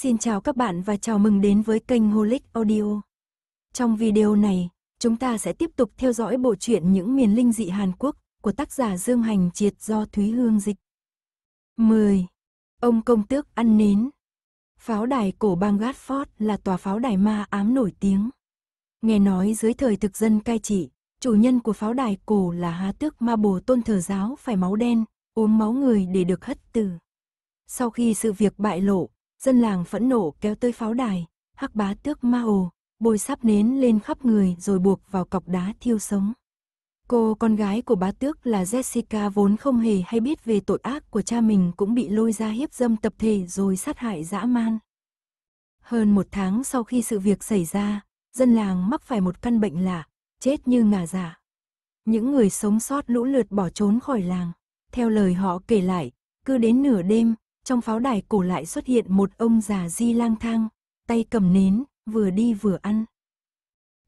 Xin chào các bạn và chào mừng đến với kênh Holic Audio. Trong video này, chúng ta sẽ tiếp tục theo dõi bộ truyện Những miền linh dị Hàn Quốc của tác giả Dương Hành Triệt do Thúy Hương dịch. 10. Ông công tước ăn nến. Pháo đài cổ bang Gatford là tòa pháo đài ma ám nổi tiếng. Nghe nói dưới thời thực dân cai trị, chủ nhân của pháo đài cổ là há tước ma bồ tôn thờ giáo phải máu đen, uống máu người để được hất tử. Sau khi sự việc bại lộ, dân làng phẫn nộ kéo tới pháo đài, hắc bá tước ma ồ, bôi sáp nến lên khắp người rồi buộc vào cọc đá thiêu sống. Cô con gái của bá tước là Jessica vốn không hề hay biết về tội ác của cha mình cũng bị lôi ra hiếp dâm tập thể rồi sát hại dã man. Hơn một tháng sau khi sự việc xảy ra, dân làng mắc phải một căn bệnh lạ, chết như ngà giả. Những người sống sót lũ lượt bỏ trốn khỏi làng. Theo lời họ kể lại, cứ đến nửa đêm, trong pháo đài cổ lại xuất hiện một ông già di lang thang, tay cầm nến, vừa đi vừa ăn.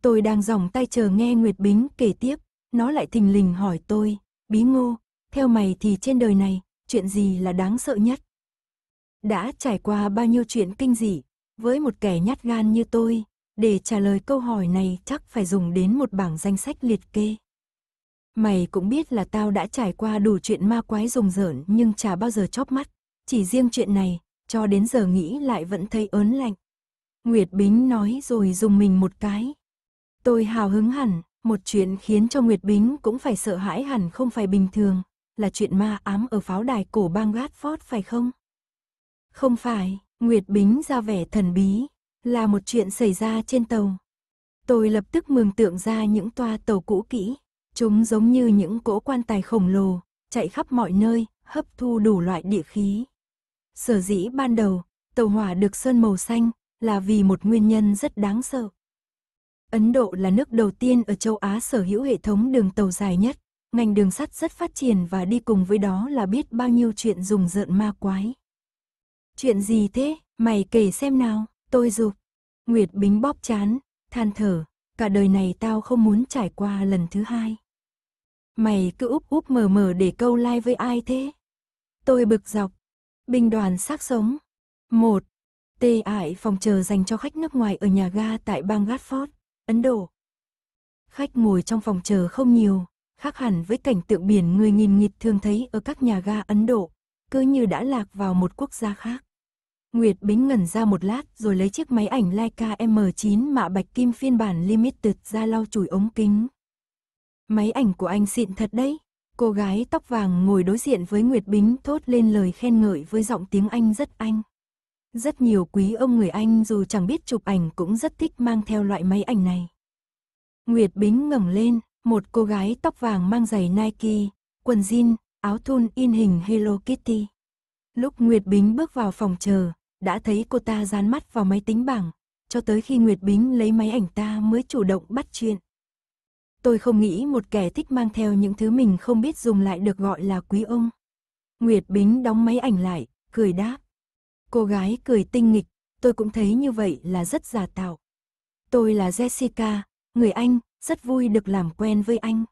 Tôi đang dòng tay chờ nghe Nguyệt Bính kể tiếp, nó lại thình lình hỏi tôi, bí ngô, theo mày thì trên đời này, chuyện gì là đáng sợ nhất? Đã trải qua bao nhiêu chuyện kinh dị, với một kẻ nhát gan như tôi, để trả lời câu hỏi này chắc phải dùng đến một bảng danh sách liệt kê. Mày cũng biết là tao đã trải qua đủ chuyện ma quái rùng rợn nhưng chả bao giờ chóp mắt. Chỉ riêng chuyện này, cho đến giờ nghĩ lại vẫn thấy ớn lạnh. Nguyệt Bính nói rồi dùng mình một cái. Tôi hào hứng hẳn, một chuyện khiến cho Nguyệt Bính cũng phải sợ hãi hẳn không phải bình thường, là chuyện ma ám ở pháo đài cổ bang Gatford phải không? Không phải, Nguyệt Bính ra vẻ thần bí, là một chuyện xảy ra trên tàu. Tôi lập tức mường tượng ra những toa tàu cũ kỹ, chúng giống như những cỗ quan tài khổng lồ, chạy khắp mọi nơi, hấp thu đủ loại địa khí. Sở dĩ ban đầu, tàu hỏa được sơn màu xanh là vì một nguyên nhân rất đáng sợ. Ấn Độ là nước đầu tiên ở châu Á sở hữu hệ thống đường tàu dài nhất, ngành đường sắt rất phát triển và đi cùng với đó là biết bao nhiêu chuyện rùng rợn ma quái. Chuyện gì thế, mày kể xem nào, tôi dục. Nguyệt Bính bóp chán, than thở, cả đời này tao không muốn trải qua lần thứ hai. Mày cứ úp úp mờ mờ để câu like với ai thế? Tôi bực dọc, Binh đoàn xác sống. 1. Tê ải phòng chờ dành cho khách nước ngoài ở nhà ga tại bang Gatford, Ấn Độ. Khách ngồi trong phòng chờ không nhiều, khác hẳn với cảnh tượng biển người nghìn nghịt thường thấy ở các nhà ga Ấn Độ, cứ như đã lạc vào một quốc gia khác. Nguyệt Bính ngẩn ra một lát rồi lấy chiếc máy ảnh Leica M9 mạ bạch kim phiên bản Limited ra lau chùi ống kính. Máy ảnh của anh xịn thật đấy, Cô gái tóc vàng ngồi đối diện với Nguyệt Bính thốt lên lời khen ngợi với giọng tiếng Anh rất Anh. Rất nhiều quý ông người Anh dù chẳng biết chụp ảnh cũng rất thích mang theo loại máy ảnh này. Nguyệt Bính ngẩng lên, một cô gái tóc vàng mang giày Nike, quần jean, áo thun in hình Hello Kitty. Lúc Nguyệt Bính bước vào phòng chờ, đã thấy cô ta dán mắt vào máy tính bảng, cho tới khi Nguyệt Bính lấy máy ảnh ta mới chủ động bắt chuyện. Tôi không nghĩ một kẻ thích mang theo những thứ mình không biết dùng lại được gọi là quý ông. Nguyệt Bính đóng máy ảnh lại, cười đáp. Cô gái cười tinh nghịch, tôi cũng thấy như vậy là rất giả tạo. Tôi là Jessica, người Anh, rất vui được làm quen với anh.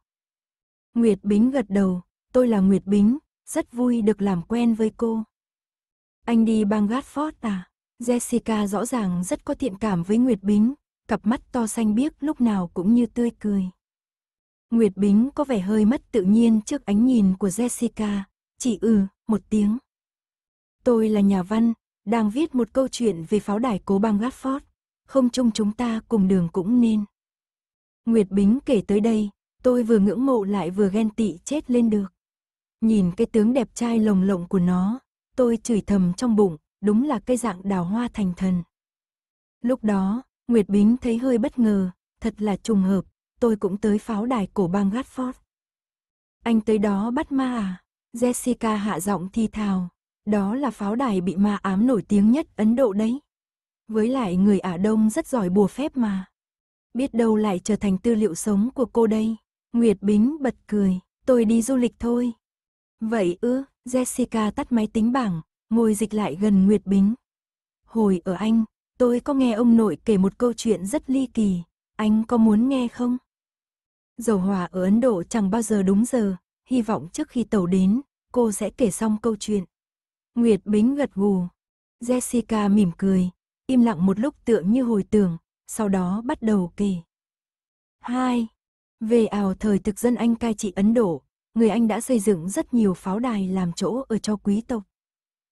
Nguyệt Bính gật đầu, tôi là Nguyệt Bính, rất vui được làm quen với cô. Anh đi bang Gatford à? Jessica rõ ràng rất có thiện cảm với Nguyệt Bính, cặp mắt to xanh biếc lúc nào cũng như tươi cười. Nguyệt Bính có vẻ hơi mất tự nhiên trước ánh nhìn của Jessica, chỉ ừ, một tiếng. Tôi là nhà văn, đang viết một câu chuyện về pháo đài cố bang Gatford, không chung chúng ta cùng đường cũng nên. Nguyệt Bính kể tới đây, tôi vừa ngưỡng mộ lại vừa ghen tị chết lên được. Nhìn cái tướng đẹp trai lồng lộng của nó, tôi chửi thầm trong bụng, đúng là cây dạng đào hoa thành thần. Lúc đó, Nguyệt Bính thấy hơi bất ngờ, thật là trùng hợp, tôi cũng tới pháo đài cổ bang Gatford. Anh tới đó bắt ma à? Jessica hạ giọng thi thào. Đó là pháo đài bị ma ám nổi tiếng nhất Ấn Độ đấy. Với lại người Ả Đông rất giỏi bùa phép mà. Biết đâu lại trở thành tư liệu sống của cô đây. Nguyệt Bính bật cười, tôi đi du lịch thôi. Vậy ư, Jessica tắt máy tính bảng, ngồi dịch lại gần Nguyệt Bính. Hồi ở Anh, tôi có nghe ông nội kể một câu chuyện rất ly kỳ, anh có muốn nghe không? Dầu hỏa ở Ấn Độ chẳng bao giờ đúng giờ, hy vọng trước khi tàu đến, cô sẽ kể xong câu chuyện. Nguyệt Bính gật gù. Jessica mỉm cười, im lặng một lúc tượng như hồi tưởng, sau đó bắt đầu kể. 2. Về ảo thời thực dân Anh cai trị Ấn Độ, người Anh đã xây dựng rất nhiều pháo đài làm chỗ ở cho quý tộc.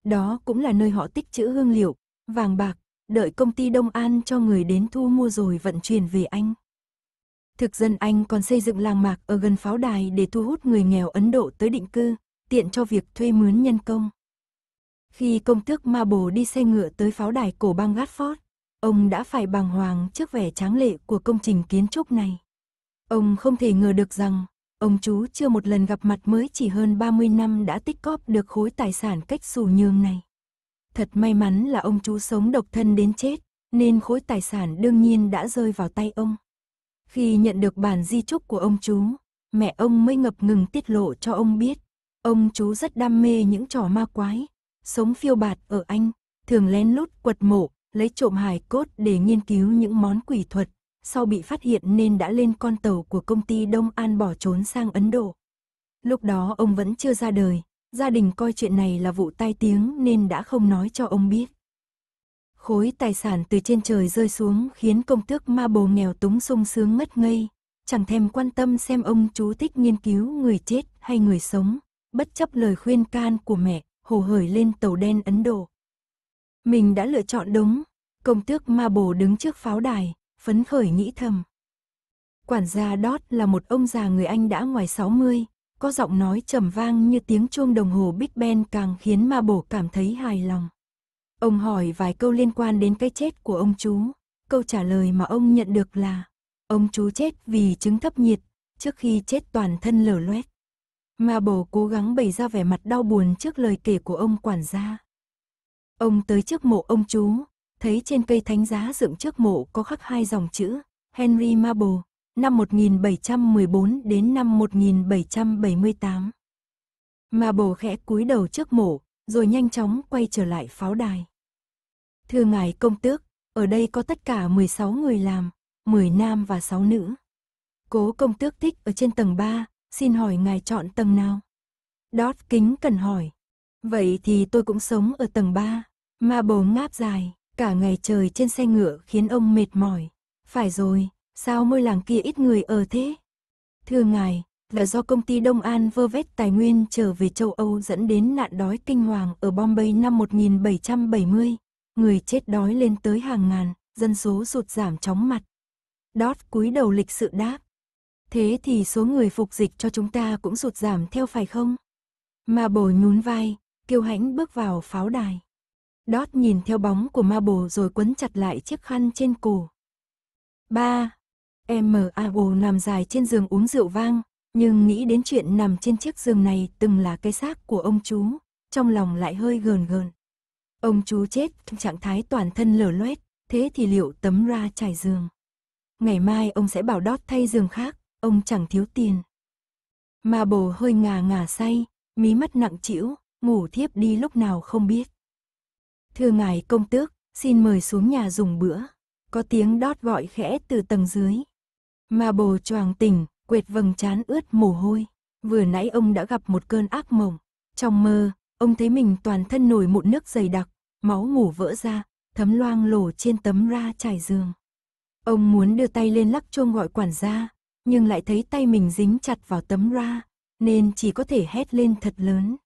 Đó cũng là nơi họ tích trữ hương liệu, vàng bạc, đợi công ty Đông An cho người đến thu mua rồi vận chuyển về Anh. Thực dân Anh còn xây dựng làng mạc ở gần pháo đài để thu hút người nghèo Ấn Độ tới định cư, tiện cho việc thuê mướn nhân công. Khi công tước Ma Bồ đi xe ngựa tới pháo đài cổ bang Gatford, ông đã phải bàng hoàng trước vẻ tráng lệ của công trình kiến trúc này. Ông không thể ngờ được rằng, ông chú chưa một lần gặp mặt mới chỉ hơn 30 năm đã tích cóp được khối tài sản cách xù nhường này. Thật may mắn là ông chú sống độc thân đến chết, nên khối tài sản đương nhiên đã rơi vào tay ông. Khi nhận được bản di chúc của ông chú, mẹ ông mới ngập ngừng tiết lộ cho ông biết. Ông chú rất đam mê những trò ma quái, sống phiêu bạt ở Anh, thường lén lút quật mộ, lấy trộm hài cốt để nghiên cứu những món quỷ thuật. Sau bị phát hiện nên đã lên con tàu của công ty Đông An bỏ trốn sang Ấn Độ. Lúc đó ông vẫn chưa ra đời, gia đình coi chuyện này là vụ tai tiếng nên đã không nói cho ông biết khối tài sản từ trên trời rơi xuống khiến công tước ma bồ nghèo túng sung sướng mất ngây, chẳng thèm quan tâm xem ông chú thích nghiên cứu người chết hay người sống, bất chấp lời khuyên can của mẹ, hồ hởi lên tàu đen Ấn Độ. Mình đã lựa chọn đúng, công tước ma bồ đứng trước pháo đài, phấn khởi nghĩ thầm. Quản gia Đót là một ông già người Anh đã ngoài 60, có giọng nói trầm vang như tiếng chuông đồng hồ Big Ben càng khiến ma bổ cảm thấy hài lòng. Ông hỏi vài câu liên quan đến cái chết của ông chú. Câu trả lời mà ông nhận được là ông chú chết vì chứng thấp nhiệt, trước khi chết toàn thân lở loét. Mà bổ cố gắng bày ra vẻ mặt đau buồn trước lời kể của ông quản gia. Ông tới trước mộ ông chú, thấy trên cây thánh giá dựng trước mộ có khắc hai dòng chữ Henry Marble, năm 1714 đến năm 1778. Marble khẽ cúi đầu trước mộ, rồi nhanh chóng quay trở lại pháo đài. Thưa ngài công tước, ở đây có tất cả 16 người làm, 10 nam và 6 nữ. Cố công tước thích ở trên tầng 3, xin hỏi ngài chọn tầng nào? Đót kính cần hỏi. Vậy thì tôi cũng sống ở tầng 3, mà bầu ngáp dài, cả ngày trời trên xe ngựa khiến ông mệt mỏi. Phải rồi, sao ngôi làng kia ít người ở thế? Thưa ngài, là do công ty Đông An vơ vét tài nguyên trở về châu Âu dẫn đến nạn đói kinh hoàng ở Bombay năm 1770. Người chết đói lên tới hàng ngàn, dân số sụt giảm chóng mặt. Đót cúi đầu lịch sự đáp. Thế thì số người phục dịch cho chúng ta cũng sụt giảm theo phải không? Ma bồ nhún vai, kiêu hãnh bước vào pháo đài. Đót nhìn theo bóng của ma bồ rồi quấn chặt lại chiếc khăn trên cổ. 3. M.A.O. nằm dài trên giường uống rượu vang, nhưng nghĩ đến chuyện nằm trên chiếc giường này từng là cái xác của ông chú, trong lòng lại hơi gờn gờn. Ông chú chết trong trạng thái toàn thân lở loét, thế thì liệu tấm ra trải giường. Ngày mai ông sẽ bảo đót thay giường khác, ông chẳng thiếu tiền. Mà bồ hơi ngà ngà say, mí mắt nặng chịu ngủ thiếp đi lúc nào không biết. Thưa ngài công tước, xin mời xuống nhà dùng bữa. Có tiếng đót gọi khẽ từ tầng dưới. Mà bồ choàng tỉnh, quệt vầng trán ướt mồ hôi. Vừa nãy ông đã gặp một cơn ác mộng. Trong mơ, ông thấy mình toàn thân nổi mụn nước dày đặc, máu ngủ vỡ ra, thấm loang lổ trên tấm ra trải giường. Ông muốn đưa tay lên lắc chuông gọi quản gia, nhưng lại thấy tay mình dính chặt vào tấm ra, nên chỉ có thể hét lên thật lớn.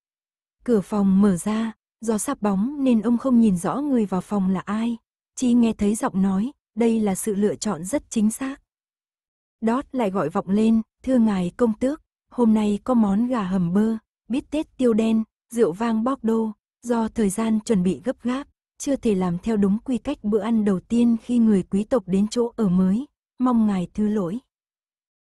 Cửa phòng mở ra, gió sạp bóng nên ông không nhìn rõ người vào phòng là ai, chỉ nghe thấy giọng nói, đây là sự lựa chọn rất chính xác. Đót lại gọi vọng lên, thưa ngài công tước, hôm nay có món gà hầm bơ, bít tết tiêu đen, rượu vang bóc đô, do thời gian chuẩn bị gấp gáp, chưa thể làm theo đúng quy cách bữa ăn đầu tiên khi người quý tộc đến chỗ ở mới, mong ngài thứ lỗi.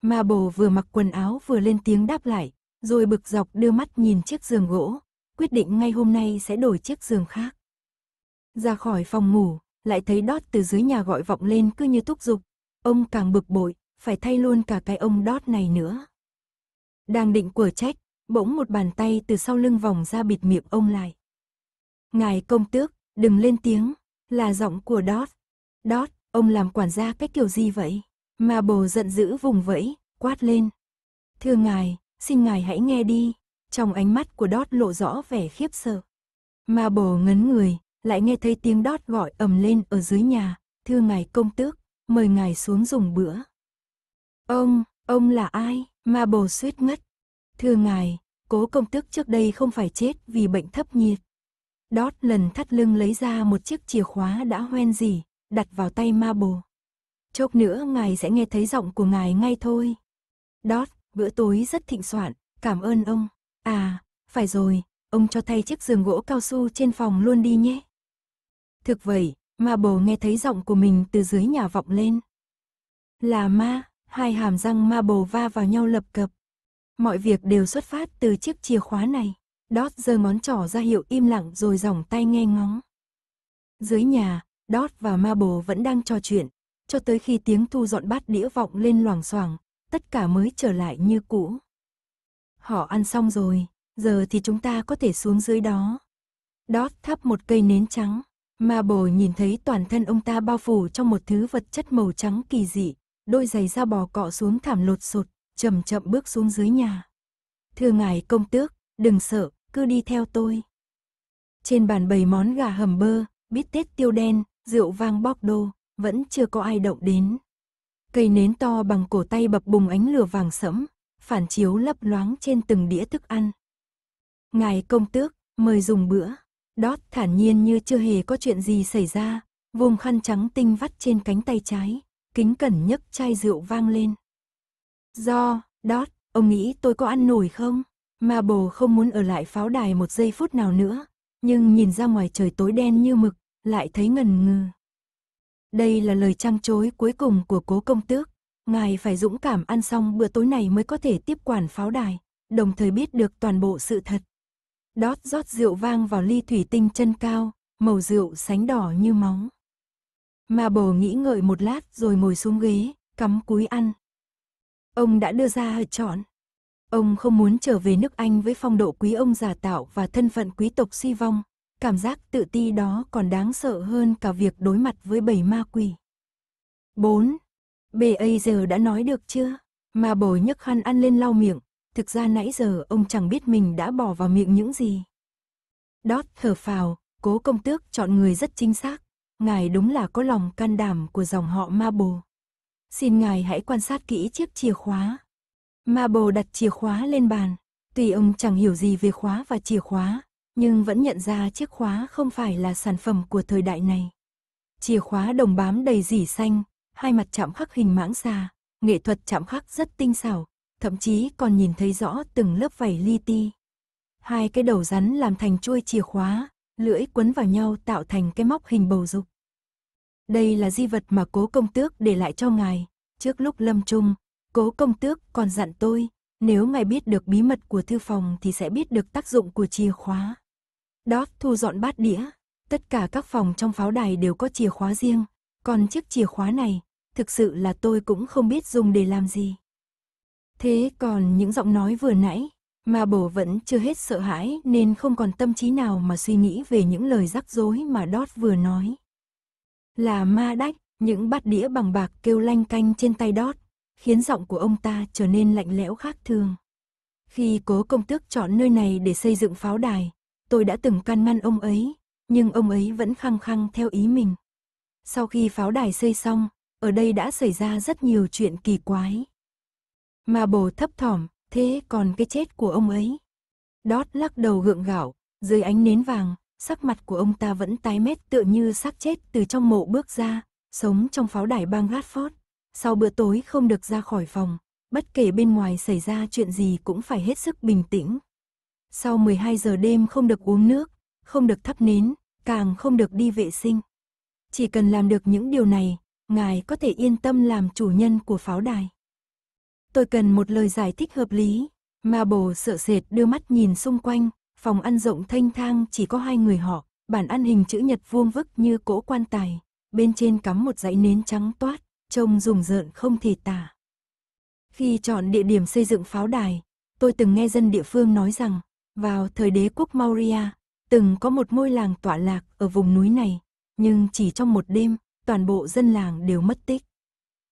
Ma bồ vừa mặc quần áo vừa lên tiếng đáp lại, rồi bực dọc đưa mắt nhìn chiếc giường gỗ, quyết định ngay hôm nay sẽ đổi chiếc giường khác. Ra khỏi phòng ngủ, lại thấy đót từ dưới nhà gọi vọng lên cứ như thúc giục, ông càng bực bội, phải thay luôn cả cái ông đót này nữa. Đang định quở trách, bỗng một bàn tay từ sau lưng vòng ra bịt miệng ông lại. Ngài công tước, đừng lên tiếng, là giọng của đót. Đót, ông làm quản gia cách kiểu gì vậy? Mà bồ giận dữ vùng vẫy, quát lên. Thưa ngài, xin ngài hãy nghe đi. Trong ánh mắt của đót lộ rõ vẻ khiếp sợ. Mà bồ ngấn người, lại nghe thấy tiếng đót gọi ầm lên ở dưới nhà. Thưa ngài công tước, mời ngài xuống dùng bữa. Ông, ông là ai? Ma bồ suýt ngất. Thưa ngài, cố công tước trước đây không phải chết vì bệnh thấp nhiệt. Đót lần thắt lưng lấy ra một chiếc chìa khóa đã hoen dỉ, đặt vào tay ma bồ. Chốc nữa ngài sẽ nghe thấy giọng của ngài ngay thôi. Đót, bữa tối rất thịnh soạn, cảm ơn ông. À, phải rồi, ông cho thay chiếc giường gỗ cao su trên phòng luôn đi nhé. Thực vậy, ma bồ nghe thấy giọng của mình từ dưới nhà vọng lên. Là ma, hai hàm răng ma bầu va vào nhau lập cập. Mọi việc đều xuất phát từ chiếc chìa khóa này. Dot giơ ngón trỏ ra hiệu im lặng rồi dòng tay nghe ngóng. Dưới nhà, Dot và ma bồ vẫn đang trò chuyện, cho tới khi tiếng thu dọn bát đĩa vọng lên loảng xoảng, tất cả mới trở lại như cũ. Họ ăn xong rồi, giờ thì chúng ta có thể xuống dưới đó. Dot thắp một cây nến trắng, ma bồ nhìn thấy toàn thân ông ta bao phủ trong một thứ vật chất màu trắng kỳ dị, đôi giày da bò cọ xuống thảm lột sụt chậm chậm bước xuống dưới nhà. Thưa ngài công tước, đừng sợ, cứ đi theo tôi. Trên bàn bày món gà hầm bơ, bít tết tiêu đen, rượu vang bóc đô, vẫn chưa có ai động đến. Cây nến to bằng cổ tay bập bùng ánh lửa vàng sẫm, phản chiếu lấp loáng trên từng đĩa thức ăn. Ngài công tước, mời dùng bữa. Đót thản nhiên như chưa hề có chuyện gì xảy ra, vùng khăn trắng tinh vắt trên cánh tay trái, kính cẩn nhấc chai rượu vang lên. Do, đót, ông nghĩ tôi có ăn nổi không? Mà bồ không muốn ở lại pháo đài một giây phút nào nữa, nhưng nhìn ra ngoài trời tối đen như mực, lại thấy ngần ngừ. Đây là lời trăng chối cuối cùng của cố công tước. Ngài phải dũng cảm ăn xong bữa tối này mới có thể tiếp quản pháo đài, đồng thời biết được toàn bộ sự thật. Đót rót rượu vang vào ly thủy tinh chân cao, màu rượu sánh đỏ như máu. Ma bồ nghĩ ngợi một lát rồi ngồi xuống ghế, cắm cúi ăn. Ông đã đưa ra hợp chọn. Ông không muốn trở về nước Anh với phong độ quý ông giả tạo và thân phận quý tộc suy vong. Cảm giác tự ti đó còn đáng sợ hơn cả việc đối mặt với bảy ma quỷ. 4. B.A. giờ đã nói được chưa? Ma bồ nhấc khăn ăn lên lau miệng. Thực ra nãy giờ ông chẳng biết mình đã bỏ vào miệng những gì. Đót thở phào, cố công tước chọn người rất chính xác ngài đúng là có lòng can đảm của dòng họ Ma Bồ. Xin ngài hãy quan sát kỹ chiếc chìa khóa. Ma Bồ đặt chìa khóa lên bàn, tuy ông chẳng hiểu gì về khóa và chìa khóa, nhưng vẫn nhận ra chiếc khóa không phải là sản phẩm của thời đại này. Chìa khóa đồng bám đầy dỉ xanh, hai mặt chạm khắc hình mãng xà, nghệ thuật chạm khắc rất tinh xảo, thậm chí còn nhìn thấy rõ từng lớp vảy li ti. Hai cái đầu rắn làm thành chuôi chìa khóa, lưỡi quấn vào nhau tạo thành cái móc hình bầu dục đây là di vật mà cố công tước để lại cho ngài. Trước lúc lâm chung, cố công tước còn dặn tôi, nếu ngài biết được bí mật của thư phòng thì sẽ biết được tác dụng của chìa khóa. đót thu dọn bát đĩa, tất cả các phòng trong pháo đài đều có chìa khóa riêng, còn chiếc chìa khóa này, thực sự là tôi cũng không biết dùng để làm gì. Thế còn những giọng nói vừa nãy, mà bổ vẫn chưa hết sợ hãi nên không còn tâm trí nào mà suy nghĩ về những lời rắc rối mà Đót vừa nói. Là ma đách, những bát đĩa bằng bạc kêu lanh canh trên tay đót, khiến giọng của ông ta trở nên lạnh lẽo khác thường. Khi cố công tước chọn nơi này để xây dựng pháo đài, tôi đã từng căn ngăn ông ấy, nhưng ông ấy vẫn khăng khăng theo ý mình. Sau khi pháo đài xây xong, ở đây đã xảy ra rất nhiều chuyện kỳ quái. Mà bồ thấp thỏm, thế còn cái chết của ông ấy. Đót lắc đầu gượng gạo, dưới ánh nến vàng, sắc mặt của ông ta vẫn tái mét tựa như xác chết từ trong mộ bước ra, sống trong pháo đài bang Radford. Sau bữa tối không được ra khỏi phòng, bất kể bên ngoài xảy ra chuyện gì cũng phải hết sức bình tĩnh. Sau 12 giờ đêm không được uống nước, không được thắp nến, càng không được đi vệ sinh. Chỉ cần làm được những điều này, ngài có thể yên tâm làm chủ nhân của pháo đài. Tôi cần một lời giải thích hợp lý. Marble sợ sệt đưa mắt nhìn xung quanh, Phòng ăn rộng thanh thang chỉ có hai người họ, bản ăn hình chữ nhật vuông vức như cỗ quan tài, bên trên cắm một dãy nến trắng toát, trông rùng rợn không thể tả. Khi chọn địa điểm xây dựng pháo đài, tôi từng nghe dân địa phương nói rằng, vào thời đế quốc Maurya, từng có một ngôi làng tọa lạc ở vùng núi này, nhưng chỉ trong một đêm, toàn bộ dân làng đều mất tích.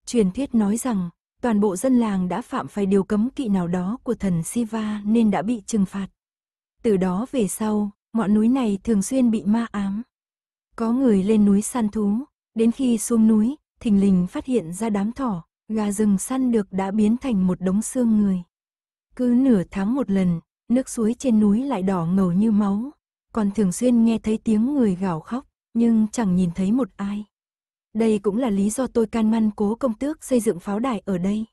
Truyền thuyết nói rằng, toàn bộ dân làng đã phạm phải điều cấm kỵ nào đó của thần Siva nên đã bị trừng phạt. Từ đó về sau, ngọn núi này thường xuyên bị ma ám. Có người lên núi săn thú, đến khi xuống núi, thình lình phát hiện ra đám thỏ, gà rừng săn được đã biến thành một đống xương người. Cứ nửa tháng một lần, nước suối trên núi lại đỏ ngầu như máu, còn thường xuyên nghe thấy tiếng người gào khóc, nhưng chẳng nhìn thấy một ai. Đây cũng là lý do tôi can ngăn cố công tước xây dựng pháo đài ở đây.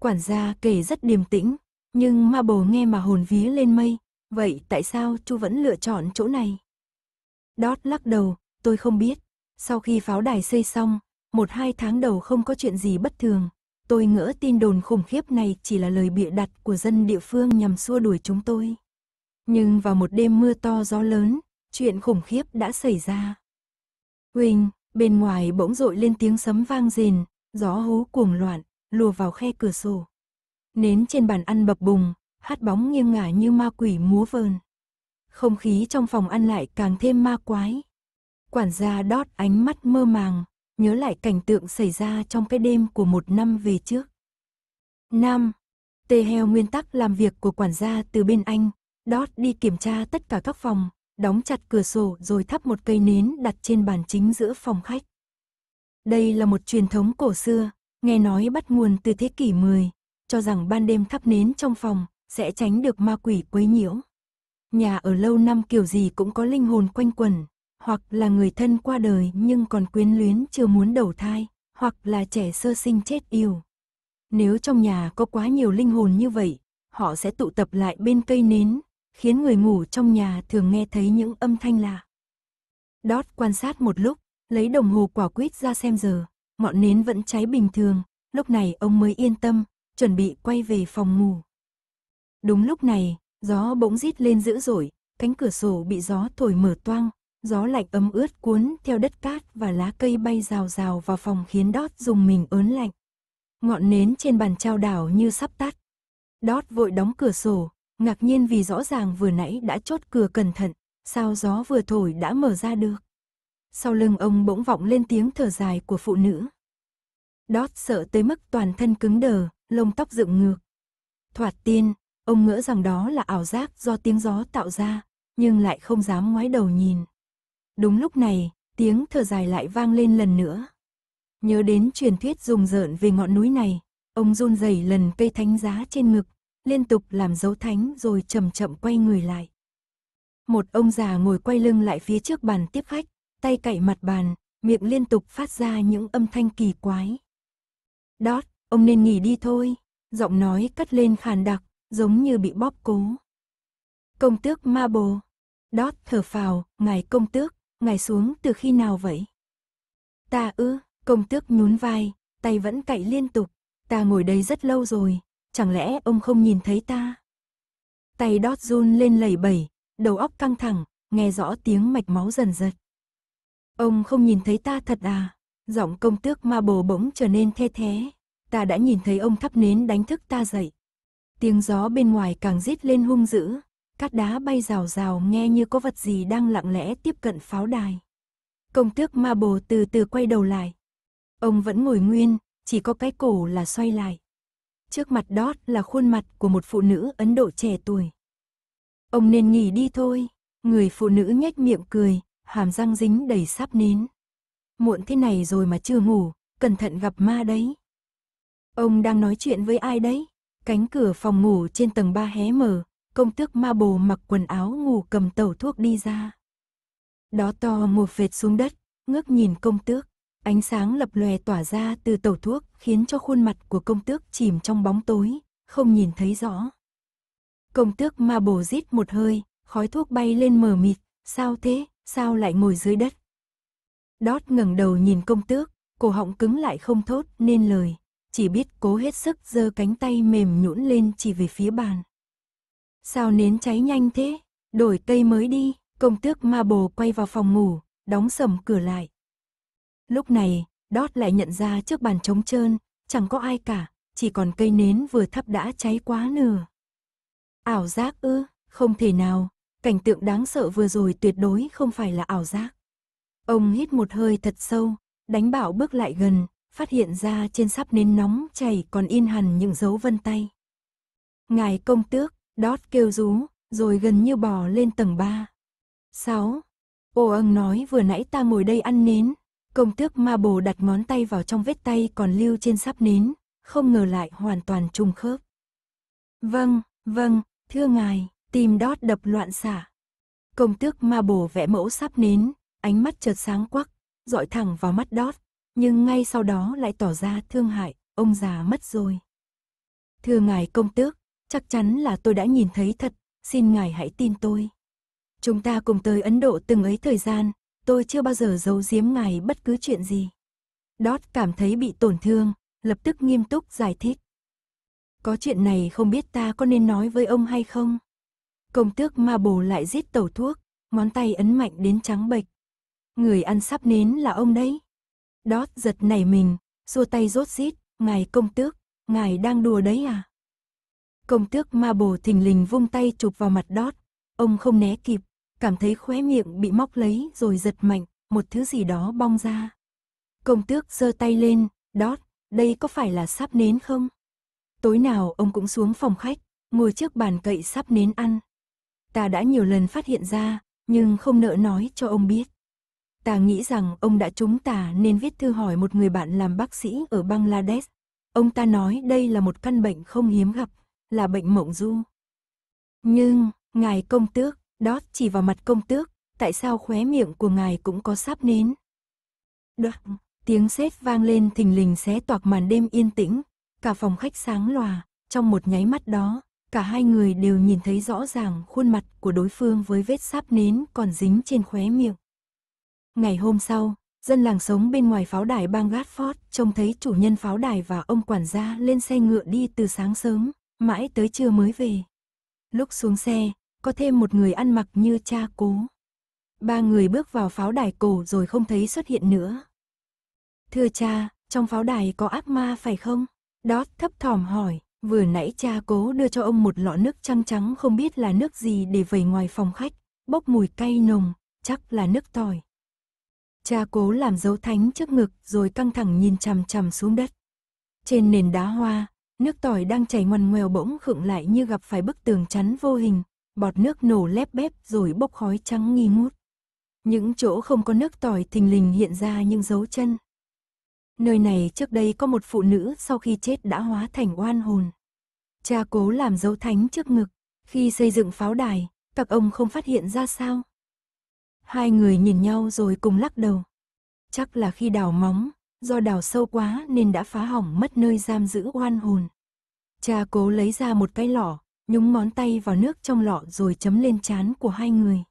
Quản gia kể rất điềm tĩnh, nhưng ma bồ nghe mà hồn vía lên mây, Vậy tại sao chú vẫn lựa chọn chỗ này? Đót lắc đầu, tôi không biết. Sau khi pháo đài xây xong, một hai tháng đầu không có chuyện gì bất thường. Tôi ngỡ tin đồn khủng khiếp này chỉ là lời bịa đặt của dân địa phương nhằm xua đuổi chúng tôi. Nhưng vào một đêm mưa to gió lớn, chuyện khủng khiếp đã xảy ra. Huỳnh, bên ngoài bỗng rội lên tiếng sấm vang rền, gió hú cuồng loạn, lùa vào khe cửa sổ. Nến trên bàn ăn bập bùng, hát bóng nghiêng ngả như ma quỷ múa vờn. Không khí trong phòng ăn lại càng thêm ma quái. Quản gia đót ánh mắt mơ màng, nhớ lại cảnh tượng xảy ra trong cái đêm của một năm về trước. năm tê heo nguyên tắc làm việc của quản gia từ bên Anh, đót đi kiểm tra tất cả các phòng, đóng chặt cửa sổ rồi thắp một cây nến đặt trên bàn chính giữa phòng khách. Đây là một truyền thống cổ xưa, nghe nói bắt nguồn từ thế kỷ 10, cho rằng ban đêm thắp nến trong phòng, sẽ tránh được ma quỷ quấy nhiễu. Nhà ở lâu năm kiểu gì cũng có linh hồn quanh quẩn, hoặc là người thân qua đời nhưng còn quyến luyến chưa muốn đầu thai, hoặc là trẻ sơ sinh chết yêu. Nếu trong nhà có quá nhiều linh hồn như vậy, họ sẽ tụ tập lại bên cây nến, khiến người ngủ trong nhà thường nghe thấy những âm thanh lạ. Đót quan sát một lúc, lấy đồng hồ quả quýt ra xem giờ, ngọn nến vẫn cháy bình thường, lúc này ông mới yên tâm, chuẩn bị quay về phòng ngủ. Đúng lúc này, gió bỗng rít lên dữ dội, cánh cửa sổ bị gió thổi mở toang, gió lạnh ấm ướt cuốn theo đất cát và lá cây bay rào rào vào phòng khiến Đót dùng mình ớn lạnh. Ngọn nến trên bàn trao đảo như sắp tắt. Đót vội đóng cửa sổ, ngạc nhiên vì rõ ràng vừa nãy đã chốt cửa cẩn thận, sao gió vừa thổi đã mở ra được. Sau lưng ông bỗng vọng lên tiếng thở dài của phụ nữ. Đót sợ tới mức toàn thân cứng đờ, lông tóc dựng ngược. Thoạt tiên, Ông ngỡ rằng đó là ảo giác do tiếng gió tạo ra, nhưng lại không dám ngoái đầu nhìn. Đúng lúc này, tiếng thở dài lại vang lên lần nữa. Nhớ đến truyền thuyết rùng rợn về ngọn núi này, ông run rẩy lần cây thánh giá trên ngực, liên tục làm dấu thánh rồi chậm chậm quay người lại. Một ông già ngồi quay lưng lại phía trước bàn tiếp khách, tay cậy mặt bàn, miệng liên tục phát ra những âm thanh kỳ quái. Đót, ông nên nghỉ đi thôi, giọng nói cất lên khàn đặc, giống như bị bóp cố. Công tước ma bồ. Đót thở phào, ngài công tước, ngài xuống từ khi nào vậy? Ta ư, công tước nhún vai, tay vẫn cậy liên tục. Ta ngồi đây rất lâu rồi, chẳng lẽ ông không nhìn thấy ta? Tay đót run lên lẩy bẩy, đầu óc căng thẳng, nghe rõ tiếng mạch máu dần giật. Ông không nhìn thấy ta thật à? Giọng công tước ma bồ bỗng trở nên the thế. Ta đã nhìn thấy ông thắp nến đánh thức ta dậy, Tiếng gió bên ngoài càng rít lên hung dữ, cát đá bay rào rào nghe như có vật gì đang lặng lẽ tiếp cận pháo đài. Công tước ma bồ từ từ quay đầu lại. Ông vẫn ngồi nguyên, chỉ có cái cổ là xoay lại. Trước mặt đó là khuôn mặt của một phụ nữ Ấn Độ trẻ tuổi. Ông nên nghỉ đi thôi, người phụ nữ nhếch miệng cười, hàm răng dính đầy sáp nến. Muộn thế này rồi mà chưa ngủ, cẩn thận gặp ma đấy. Ông đang nói chuyện với ai đấy? Cánh cửa phòng ngủ trên tầng 3 hé mở, công tước ma bồ mặc quần áo ngủ cầm tẩu thuốc đi ra. Đó to một vệt xuống đất, ngước nhìn công tước, ánh sáng lập lòe tỏa ra từ tẩu thuốc khiến cho khuôn mặt của công tước chìm trong bóng tối, không nhìn thấy rõ. Công tước ma bồ rít một hơi, khói thuốc bay lên mờ mịt, sao thế, sao lại ngồi dưới đất? Đót ngẩng đầu nhìn công tước, cổ họng cứng lại không thốt nên lời chỉ biết cố hết sức giơ cánh tay mềm nhũn lên chỉ về phía bàn. Sao nến cháy nhanh thế, đổi cây mới đi, công tước ma bồ quay vào phòng ngủ, đóng sầm cửa lại. Lúc này, Đót lại nhận ra trước bàn trống trơn, chẳng có ai cả, chỉ còn cây nến vừa thắp đã cháy quá nửa. Ảo giác ư, không thể nào, cảnh tượng đáng sợ vừa rồi tuyệt đối không phải là ảo giác. Ông hít một hơi thật sâu, đánh bảo bước lại gần, phát hiện ra trên sáp nến nóng chảy còn in hẳn những dấu vân tay. Ngài công tước, đót kêu rú, rồi gần như bò lên tầng 3. 6. Ô ân nói vừa nãy ta ngồi đây ăn nến, công tước ma bồ đặt ngón tay vào trong vết tay còn lưu trên sáp nến, không ngờ lại hoàn toàn trùng khớp. Vâng, vâng, thưa ngài, tim đót đập loạn xả. Công tước ma bồ vẽ mẫu sáp nến, ánh mắt chợt sáng quắc, dọi thẳng vào mắt đót, nhưng ngay sau đó lại tỏ ra thương hại, ông già mất rồi. Thưa ngài công tước, chắc chắn là tôi đã nhìn thấy thật, xin ngài hãy tin tôi. Chúng ta cùng tới Ấn Độ từng ấy thời gian, tôi chưa bao giờ giấu giếm ngài bất cứ chuyện gì. Đót cảm thấy bị tổn thương, lập tức nghiêm túc giải thích. Có chuyện này không biết ta có nên nói với ông hay không? Công tước ma bồ lại giết tẩu thuốc, ngón tay ấn mạnh đến trắng bệch. Người ăn sắp nến là ông đấy đót giật nảy mình, xua tay rốt rít, ngài công tước, ngài đang đùa đấy à? Công tước ma bổ thình lình vung tay chụp vào mặt đót, ông không né kịp, cảm thấy khóe miệng bị móc lấy rồi giật mạnh, một thứ gì đó bong ra. Công tước giơ tay lên, đót, đây có phải là sáp nến không? Tối nào ông cũng xuống phòng khách, ngồi trước bàn cậy sáp nến ăn. Ta đã nhiều lần phát hiện ra, nhưng không nỡ nói cho ông biết. Ta nghĩ rằng ông đã chúng ta nên viết thư hỏi một người bạn làm bác sĩ ở Bangladesh. Ông ta nói đây là một căn bệnh không hiếm gặp, là bệnh mộng du. Nhưng, ngài công tước, đó chỉ vào mặt công tước, tại sao khóe miệng của ngài cũng có sáp nến? Đoạn, tiếng sét vang lên thình lình xé toạc màn đêm yên tĩnh, cả phòng khách sáng lòa, trong một nháy mắt đó, cả hai người đều nhìn thấy rõ ràng khuôn mặt của đối phương với vết sáp nến còn dính trên khóe miệng. Ngày hôm sau, dân làng sống bên ngoài pháo đài bang Gatford trông thấy chủ nhân pháo đài và ông quản gia lên xe ngựa đi từ sáng sớm, mãi tới trưa mới về. Lúc xuống xe, có thêm một người ăn mặc như cha cố. Ba người bước vào pháo đài cổ rồi không thấy xuất hiện nữa. Thưa cha, trong pháo đài có ác ma phải không? Đó thấp thỏm hỏi, vừa nãy cha cố đưa cho ông một lọ nước trăng trắng không biết là nước gì để vẩy ngoài phòng khách, bốc mùi cay nồng, chắc là nước tỏi. Cha cố làm dấu thánh trước ngực rồi căng thẳng nhìn chằm chằm xuống đất. Trên nền đá hoa, nước tỏi đang chảy ngoằn ngoèo bỗng khựng lại như gặp phải bức tường chắn vô hình, bọt nước nổ lép bép rồi bốc khói trắng nghi ngút. Những chỗ không có nước tỏi thình lình hiện ra những dấu chân. Nơi này trước đây có một phụ nữ sau khi chết đã hóa thành oan hồn. Cha cố làm dấu thánh trước ngực, khi xây dựng pháo đài, các ông không phát hiện ra sao? Hai người nhìn nhau rồi cùng lắc đầu. Chắc là khi đào móng, do đào sâu quá nên đã phá hỏng mất nơi giam giữ oan hồn. Cha cố lấy ra một cái lọ, nhúng ngón tay vào nước trong lọ rồi chấm lên trán của hai người.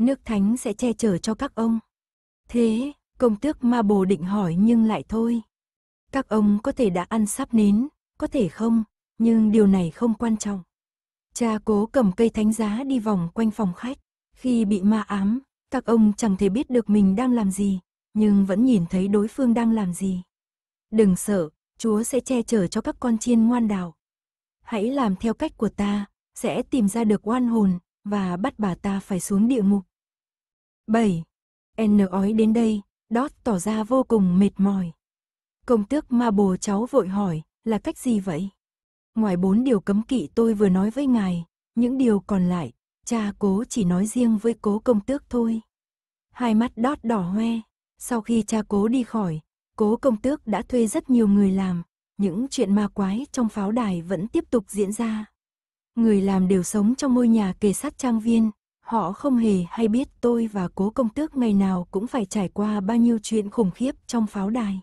Nước thánh sẽ che chở cho các ông. Thế, công tước ma bồ định hỏi nhưng lại thôi. Các ông có thể đã ăn sắp nến, có thể không, nhưng điều này không quan trọng. Cha cố cầm cây thánh giá đi vòng quanh phòng khách. Khi bị ma ám, các ông chẳng thể biết được mình đang làm gì, nhưng vẫn nhìn thấy đối phương đang làm gì. Đừng sợ, Chúa sẽ che chở cho các con chiên ngoan đạo. Hãy làm theo cách của ta, sẽ tìm ra được oan hồn và bắt bà ta phải xuống địa ngục. 7. N ói đến đây, Dot tỏ ra vô cùng mệt mỏi. Công tước ma bồ cháu vội hỏi, là cách gì vậy? Ngoài bốn điều cấm kỵ tôi vừa nói với ngài, những điều còn lại, Cha cố chỉ nói riêng với cố công tước thôi. Hai mắt đót đỏ hoe. Sau khi cha cố đi khỏi, cố công tước đã thuê rất nhiều người làm. Những chuyện ma quái trong pháo đài vẫn tiếp tục diễn ra. Người làm đều sống trong ngôi nhà kề sát trang viên. Họ không hề hay biết tôi và cố công tước ngày nào cũng phải trải qua bao nhiêu chuyện khủng khiếp trong pháo đài.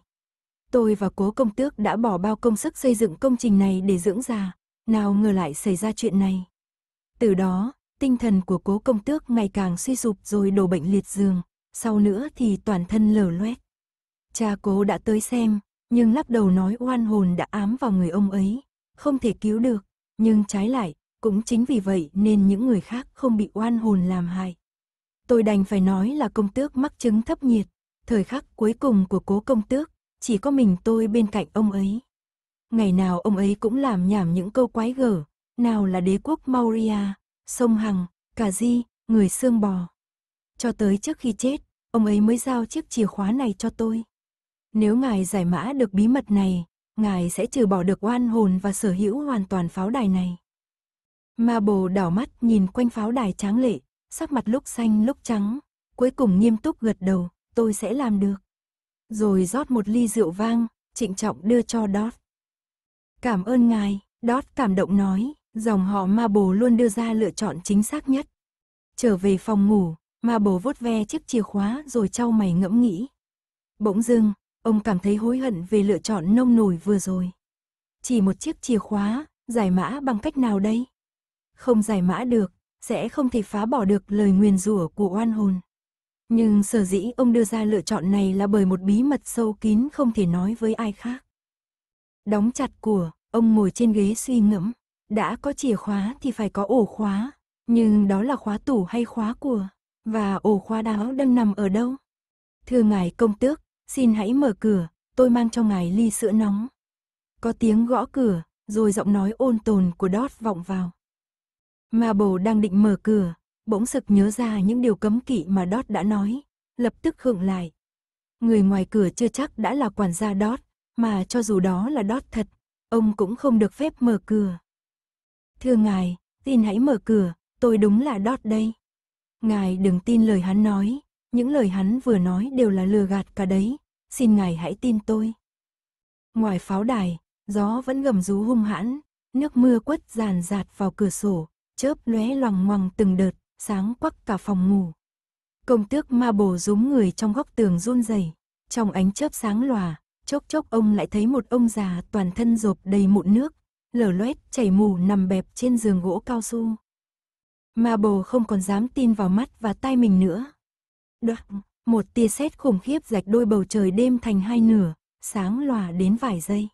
Tôi và cố công tước đã bỏ bao công sức xây dựng công trình này để dưỡng già, nào ngờ lại xảy ra chuyện này. Từ đó, tinh thần của cố công tước ngày càng suy sụp rồi đổ bệnh liệt giường, sau nữa thì toàn thân lở loét. Cha cố đã tới xem, nhưng lắc đầu nói oan hồn đã ám vào người ông ấy, không thể cứu được, nhưng trái lại, cũng chính vì vậy nên những người khác không bị oan hồn làm hại. Tôi đành phải nói là công tước mắc chứng thấp nhiệt, thời khắc cuối cùng của cố công tước, chỉ có mình tôi bên cạnh ông ấy. Ngày nào ông ấy cũng làm nhảm những câu quái gở, nào là đế quốc Maurya, sông Hằng, cà Di, người xương bò. Cho tới trước khi chết, ông ấy mới giao chiếc chìa khóa này cho tôi. Nếu ngài giải mã được bí mật này, ngài sẽ trừ bỏ được oan hồn và sở hữu hoàn toàn pháo đài này. Ma bồ đảo mắt nhìn quanh pháo đài tráng lệ, sắc mặt lúc xanh lúc trắng, cuối cùng nghiêm túc gật đầu, tôi sẽ làm được. Rồi rót một ly rượu vang, trịnh trọng đưa cho Dot. Cảm ơn ngài, Dot cảm động nói, Dòng họ ma bồ luôn đưa ra lựa chọn chính xác nhất. Trở về phòng ngủ, ma bồ vuốt ve chiếc chìa khóa rồi trao mày ngẫm nghĩ. Bỗng dưng, ông cảm thấy hối hận về lựa chọn nông nổi vừa rồi. Chỉ một chiếc chìa khóa, giải mã bằng cách nào đây? Không giải mã được, sẽ không thể phá bỏ được lời nguyền rủa của oan hồn. Nhưng sở dĩ ông đưa ra lựa chọn này là bởi một bí mật sâu kín không thể nói với ai khác. Đóng chặt của, ông ngồi trên ghế suy ngẫm đã có chìa khóa thì phải có ổ khóa, nhưng đó là khóa tủ hay khóa của, và ổ khóa đó đang nằm ở đâu? Thưa ngài công tước, xin hãy mở cửa, tôi mang cho ngài ly sữa nóng. Có tiếng gõ cửa, rồi giọng nói ôn tồn của Đót vọng vào. Mà bồ đang định mở cửa, bỗng sực nhớ ra những điều cấm kỵ mà Đót đã nói, lập tức khựng lại. Người ngoài cửa chưa chắc đã là quản gia Đót, mà cho dù đó là Đót thật, ông cũng không được phép mở cửa. Thưa ngài, xin hãy mở cửa, tôi đúng là đót đây. Ngài đừng tin lời hắn nói, những lời hắn vừa nói đều là lừa gạt cả đấy, xin ngài hãy tin tôi. Ngoài pháo đài, gió vẫn gầm rú hung hãn, nước mưa quất ràn rạt vào cửa sổ, chớp lóe loằng ngoằng từng đợt, sáng quắc cả phòng ngủ. Công tước ma bổ rúm người trong góc tường run rẩy, trong ánh chớp sáng lòa, chốc chốc ông lại thấy một ông già toàn thân rộp đầy mụn nước, lở loét, chảy mù nằm bẹp trên giường gỗ cao su. Mà không còn dám tin vào mắt và tai mình nữa. Đoạt, một tia sét khủng khiếp rạch đôi bầu trời đêm thành hai nửa, sáng lòa đến vài giây.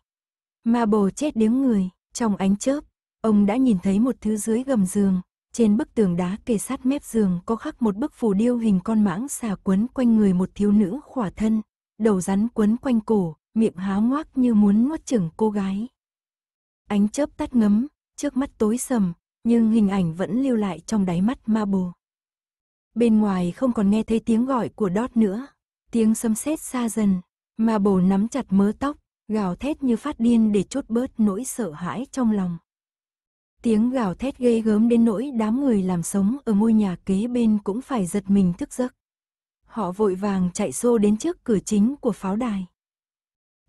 Mà chết điếng người, trong ánh chớp, ông đã nhìn thấy một thứ dưới gầm giường, trên bức tường đá kề sát mép giường có khắc một bức phù điêu hình con mãng xà quấn quanh người một thiếu nữ khỏa thân, đầu rắn quấn quanh cổ, miệng há ngoác như muốn nuốt chửng cô gái. Ánh chớp tắt ngấm, trước mắt tối sầm, nhưng hình ảnh vẫn lưu lại trong đáy mắt ma bù Bên ngoài không còn nghe thấy tiếng gọi của Đót nữa, tiếng sấm sét xa dần, ma bù nắm chặt mớ tóc, gào thét như phát điên để chốt bớt nỗi sợ hãi trong lòng. Tiếng gào thét ghê gớm đến nỗi đám người làm sống ở ngôi nhà kế bên cũng phải giật mình thức giấc. Họ vội vàng chạy xô đến trước cửa chính của pháo đài.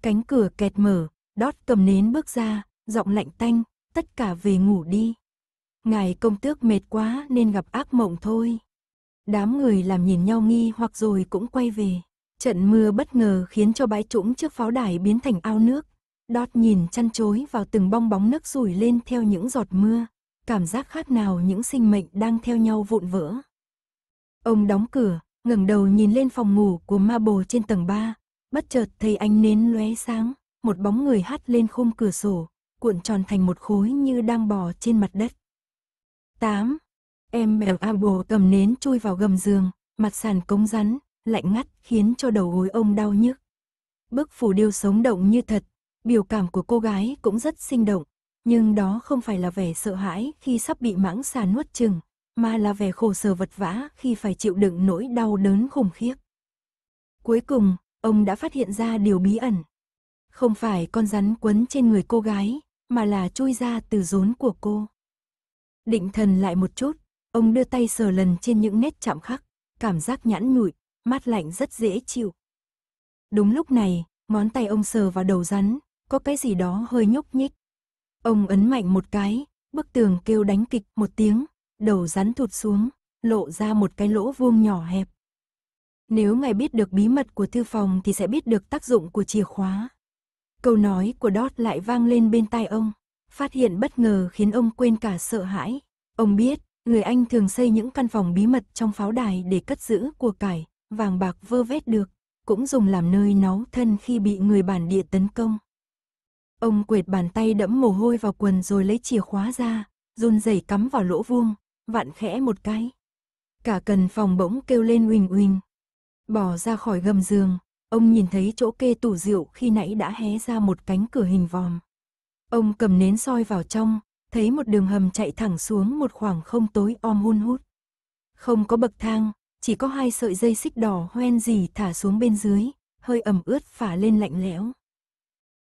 Cánh cửa kẹt mở, Đót cầm nến bước ra, giọng lạnh tanh, tất cả về ngủ đi. Ngài công tước mệt quá nên gặp ác mộng thôi. Đám người làm nhìn nhau nghi hoặc rồi cũng quay về. Trận mưa bất ngờ khiến cho bãi trũng trước pháo đài biến thành ao nước. Đót nhìn chăn chối vào từng bong bóng nước rủi lên theo những giọt mưa. Cảm giác khác nào những sinh mệnh đang theo nhau vụn vỡ. Ông đóng cửa, ngẩng đầu nhìn lên phòng ngủ của ma bồ trên tầng 3. Bất chợt thấy ánh nến lóe sáng, một bóng người hắt lên khung cửa sổ, cuộn tròn thành một khối như đang bò trên mặt đất. 8. Em mèo Abo cầm nến chui vào gầm giường, mặt sàn cống rắn, lạnh ngắt khiến cho đầu gối ông đau nhức. Bức phù điêu sống động như thật, biểu cảm của cô gái cũng rất sinh động, nhưng đó không phải là vẻ sợ hãi khi sắp bị mãng xà nuốt chừng, mà là vẻ khổ sở vật vã khi phải chịu đựng nỗi đau đớn khủng khiếp. Cuối cùng, ông đã phát hiện ra điều bí ẩn. Không phải con rắn quấn trên người cô gái, mà là chui ra từ rốn của cô. Định thần lại một chút, ông đưa tay sờ lần trên những nét chạm khắc, cảm giác nhãn nhụi, mát lạnh rất dễ chịu. Đúng lúc này, ngón tay ông sờ vào đầu rắn, có cái gì đó hơi nhúc nhích. Ông ấn mạnh một cái, bức tường kêu đánh kịch một tiếng, đầu rắn thụt xuống, lộ ra một cái lỗ vuông nhỏ hẹp. Nếu ngài biết được bí mật của thư phòng thì sẽ biết được tác dụng của chìa khóa. Câu nói của Đót lại vang lên bên tai ông. Phát hiện bất ngờ khiến ông quên cả sợ hãi. Ông biết, người Anh thường xây những căn phòng bí mật trong pháo đài để cất giữ của cải, vàng bạc vơ vét được, cũng dùng làm nơi náu thân khi bị người bản địa tấn công. Ông quệt bàn tay đẫm mồ hôi vào quần rồi lấy chìa khóa ra, run rẩy cắm vào lỗ vuông, vặn khẽ một cái. Cả cần phòng bỗng kêu lên huỳnh huỳnh. Bỏ ra khỏi gầm giường, Ông nhìn thấy chỗ kê tủ rượu khi nãy đã hé ra một cánh cửa hình vòm. Ông cầm nến soi vào trong, thấy một đường hầm chạy thẳng xuống một khoảng không tối om hun hút. Không có bậc thang, chỉ có hai sợi dây xích đỏ hoen gì thả xuống bên dưới, hơi ẩm ướt phả lên lạnh lẽo.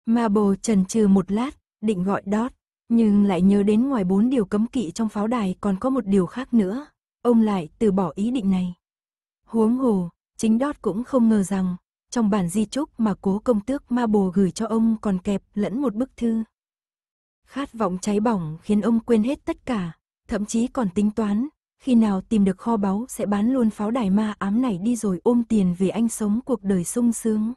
Mà bồ trần trừ một lát, định gọi đót, nhưng lại nhớ đến ngoài bốn điều cấm kỵ trong pháo đài còn có một điều khác nữa. Ông lại từ bỏ ý định này. Huống hồ, chính đót cũng không ngờ rằng, trong bản di chúc mà cố công tước ma bồ gửi cho ông còn kẹp lẫn một bức thư. Khát vọng cháy bỏng khiến ông quên hết tất cả, thậm chí còn tính toán, khi nào tìm được kho báu sẽ bán luôn pháo đài ma ám này đi rồi ôm tiền về anh sống cuộc đời sung sướng.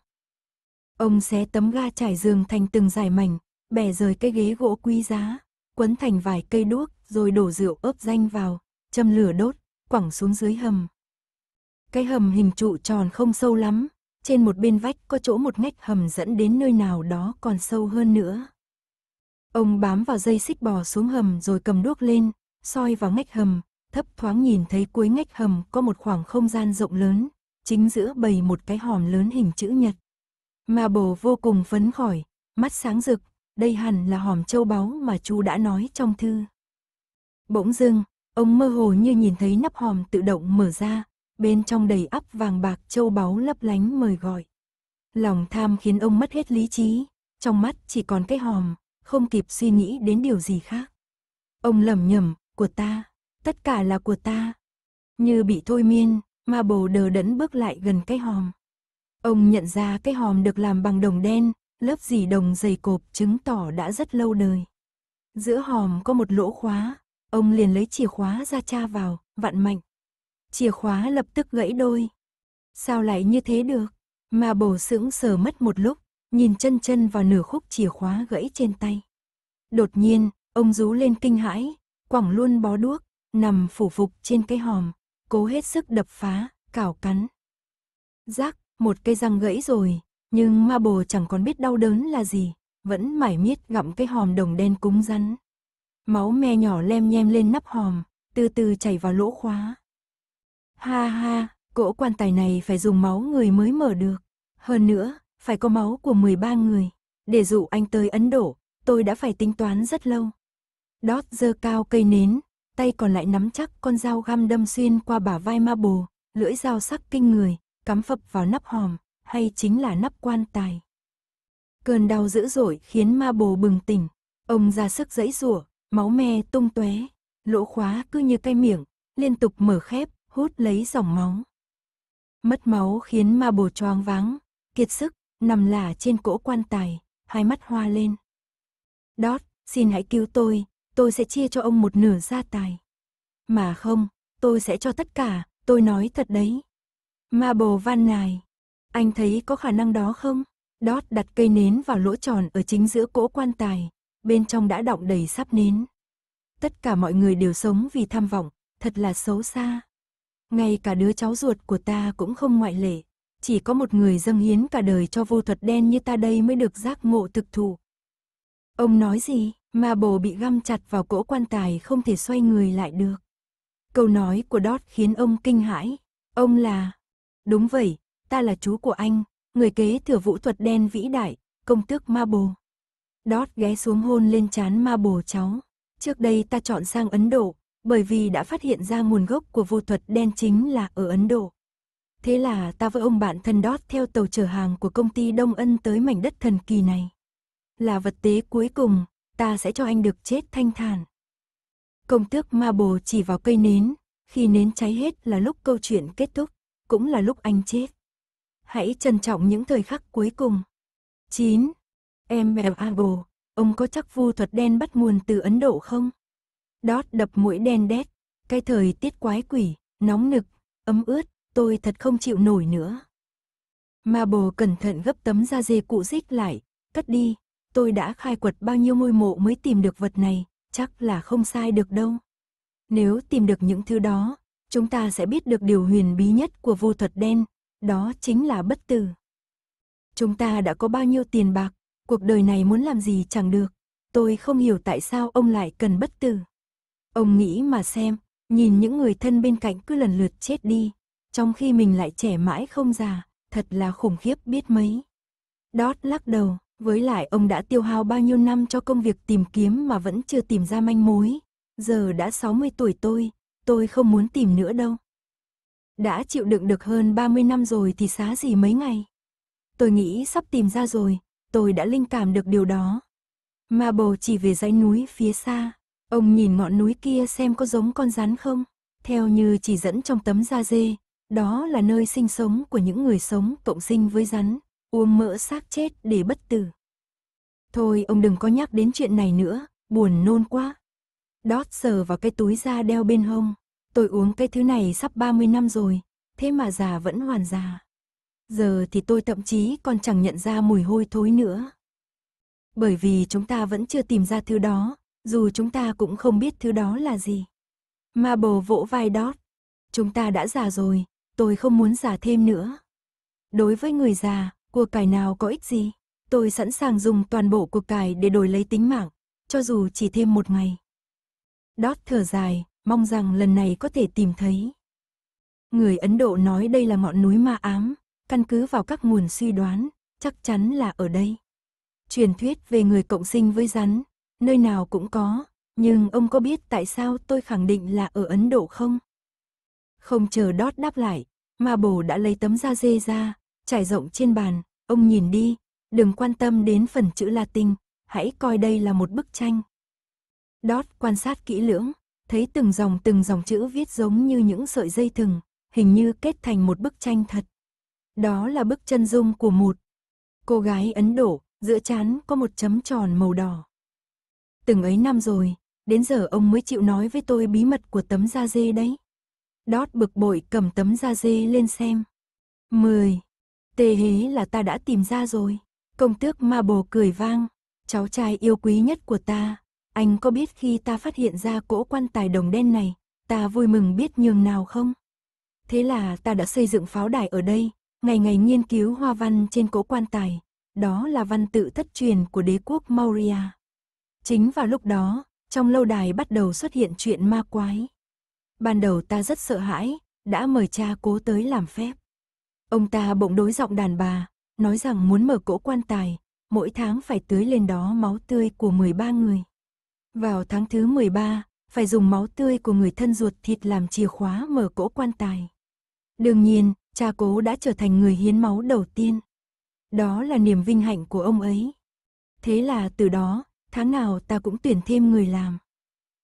Ông xé tấm ga trải giường thành từng dải mảnh, bẻ rời cái ghế gỗ quý giá, quấn thành vài cây đuốc rồi đổ rượu ướp danh vào, châm lửa đốt, quẳng xuống dưới hầm. Cái hầm hình trụ tròn không sâu lắm, trên một bên vách có chỗ một ngách hầm dẫn đến nơi nào đó còn sâu hơn nữa. Ông bám vào dây xích bò xuống hầm rồi cầm đuốc lên, soi vào ngách hầm, thấp thoáng nhìn thấy cuối ngách hầm có một khoảng không gian rộng lớn, chính giữa bầy một cái hòm lớn hình chữ nhật. Mà bồ vô cùng phấn khởi, mắt sáng rực, đây hẳn là hòm châu báu mà chú đã nói trong thư. Bỗng dưng, ông mơ hồ như nhìn thấy nắp hòm tự động mở ra, bên trong đầy ắp vàng bạc châu báu lấp lánh mời gọi. Lòng tham khiến ông mất hết lý trí, trong mắt chỉ còn cái hòm, không kịp suy nghĩ đến điều gì khác. Ông lầm nhầm của ta, tất cả là của ta. Như bị thôi miên, ma bồ đờ đẫn bước lại gần cái hòm. Ông nhận ra cái hòm được làm bằng đồng đen, lớp dì đồng dày cộp chứng tỏ đã rất lâu đời. Giữa hòm có một lỗ khóa, ông liền lấy chìa khóa ra tra vào, vặn mạnh chìa khóa lập tức gãy đôi. Sao lại như thế được? Mà bổ sững sờ mất một lúc, nhìn chân chân vào nửa khúc chìa khóa gãy trên tay. Đột nhiên, ông rú lên kinh hãi, quẳng luôn bó đuốc, nằm phủ phục trên cái hòm, cố hết sức đập phá, cào cắn. Rác, một cây răng gãy rồi, nhưng ma bồ chẳng còn biết đau đớn là gì, vẫn mải miết gặm cái hòm đồng đen cúng rắn. Máu me nhỏ lem nhem lên nắp hòm, từ từ chảy vào lỗ khóa. Ha ha, cỗ quan tài này phải dùng máu người mới mở được. Hơn nữa, phải có máu của 13 người. Để dụ anh tới Ấn Độ, tôi đã phải tính toán rất lâu. Đót dơ cao cây nến, tay còn lại nắm chắc con dao găm đâm xuyên qua bả vai ma bồ, lưỡi dao sắc kinh người, cắm phập vào nắp hòm, hay chính là nắp quan tài. Cơn đau dữ dội khiến ma bồ bừng tỉnh, ông ra sức giãy giụa, máu me tung tóe, lỗ khóa cứ như cây miệng, liên tục mở khép, hút lấy dòng máu. Mất máu khiến ma bồ choáng váng, kiệt sức, nằm lả trên cỗ quan tài, hai mắt hoa lên. Đót, xin hãy cứu tôi, tôi sẽ chia cho ông một nửa gia tài. Mà không, tôi sẽ cho tất cả, tôi nói thật đấy. Ma bồ van nài, anh thấy có khả năng đó không? Đót đặt cây nến vào lỗ tròn ở chính giữa cỗ quan tài, bên trong đã đọng đầy sắp nến. Tất cả mọi người đều sống vì tham vọng, thật là xấu xa ngay cả đứa cháu ruột của ta cũng không ngoại lệ. Chỉ có một người dâng hiến cả đời cho vô thuật đen như ta đây mới được giác ngộ thực thụ. Ông nói gì, mà bồ bị găm chặt vào cỗ quan tài không thể xoay người lại được. Câu nói của Đót khiến ông kinh hãi. Ông là... Đúng vậy, ta là chú của anh, người kế thừa vũ thuật đen vĩ đại, công tước ma bồ. Đót ghé xuống hôn lên chán ma bồ cháu. Trước đây ta chọn sang Ấn Độ, bởi vì đã phát hiện ra nguồn gốc của vô thuật đen chính là ở Ấn Độ. Thế là ta với ông bạn thân đót theo tàu chở hàng của công ty Đông Ân tới mảnh đất thần kỳ này. Là vật tế cuối cùng, ta sẽ cho anh được chết thanh thản. Công tước ma bồ chỉ vào cây nến, khi nến cháy hết là lúc câu chuyện kết thúc, cũng là lúc anh chết. Hãy trân trọng những thời khắc cuối cùng. 9. Em mèo Abo, ông có chắc vu thuật đen bắt nguồn từ Ấn Độ không? Đót đập mũi đen đét, cái thời tiết quái quỷ, nóng nực, ấm ướt, tôi thật không chịu nổi nữa. Mà bồ cẩn thận gấp tấm da dê cụ dích lại, cất đi, tôi đã khai quật bao nhiêu ngôi mộ mới tìm được vật này, chắc là không sai được đâu. Nếu tìm được những thứ đó, chúng ta sẽ biết được điều huyền bí nhất của vô thuật đen, đó chính là bất tử. Chúng ta đã có bao nhiêu tiền bạc, cuộc đời này muốn làm gì chẳng được. Tôi không hiểu tại sao ông lại cần bất tử. Ông nghĩ mà xem, nhìn những người thân bên cạnh cứ lần lượt chết đi, trong khi mình lại trẻ mãi không già, thật là khủng khiếp biết mấy. Đót lắc đầu, với lại ông đã tiêu hao bao nhiêu năm cho công việc tìm kiếm mà vẫn chưa tìm ra manh mối. Giờ đã 60 tuổi tôi, tôi không muốn tìm nữa đâu. Đã chịu đựng được hơn 30 năm rồi thì xá gì mấy ngày. Tôi nghĩ sắp tìm ra rồi, tôi đã linh cảm được điều đó. Mà bầu chỉ về dãy núi phía xa, Ông nhìn ngọn núi kia xem có giống con rắn không? Theo như chỉ dẫn trong tấm da dê, đó là nơi sinh sống của những người sống cộng sinh với rắn, uống mỡ xác chết để bất tử. Thôi ông đừng có nhắc đến chuyện này nữa, buồn nôn quá. Đót sờ vào cái túi da đeo bên hông. Tôi uống cái thứ này sắp 30 năm rồi, thế mà già vẫn hoàn già. Giờ thì tôi thậm chí còn chẳng nhận ra mùi hôi thối nữa. Bởi vì chúng ta vẫn chưa tìm ra thứ đó, dù chúng ta cũng không biết thứ đó là gì. Ma bồ vỗ vai đót. Chúng ta đã già rồi, tôi không muốn già thêm nữa. Đối với người già, cuộc cải nào có ích gì? Tôi sẵn sàng dùng toàn bộ cuộc cải để đổi lấy tính mạng, cho dù chỉ thêm một ngày. Đót thở dài, mong rằng lần này có thể tìm thấy. Người Ấn Độ nói đây là ngọn núi ma ám, căn cứ vào các nguồn suy đoán, chắc chắn là ở đây. Truyền thuyết về người cộng sinh với rắn, nơi nào cũng có, nhưng ông có biết tại sao tôi khẳng định là ở Ấn Độ không? Không chờ Đót đáp lại, mà bồ đã lấy tấm da dê ra, trải rộng trên bàn, ông nhìn đi, đừng quan tâm đến phần chữ Latin, hãy coi đây là một bức tranh. Đót quan sát kỹ lưỡng, thấy từng dòng từng dòng chữ viết giống như những sợi dây thừng, hình như kết thành một bức tranh thật. Đó là bức chân dung của một cô gái Ấn Độ, giữa chán có một chấm tròn màu đỏ. Từng ấy năm rồi, đến giờ ông mới chịu nói với tôi bí mật của tấm da dê đấy. Đót bực bội cầm tấm da dê lên xem. mười Tê hế là ta đã tìm ra rồi. Công tước ma bồ cười vang. Cháu trai yêu quý nhất của ta. Anh có biết khi ta phát hiện ra cỗ quan tài đồng đen này, ta vui mừng biết nhường nào không? Thế là ta đã xây dựng pháo đài ở đây, ngày ngày nghiên cứu hoa văn trên cỗ quan tài. Đó là văn tự thất truyền của đế quốc Maurya. Chính vào lúc đó, trong lâu đài bắt đầu xuất hiện chuyện ma quái. Ban đầu ta rất sợ hãi, đã mời cha cố tới làm phép. Ông ta bỗng đối giọng đàn bà, nói rằng muốn mở cỗ quan tài, mỗi tháng phải tưới lên đó máu tươi của 13 người. Vào tháng thứ 13, phải dùng máu tươi của người thân ruột thịt làm chìa khóa mở cỗ quan tài. Đương nhiên, cha cố đã trở thành người hiến máu đầu tiên. Đó là niềm vinh hạnh của ông ấy. Thế là từ đó, tháng nào ta cũng tuyển thêm người làm.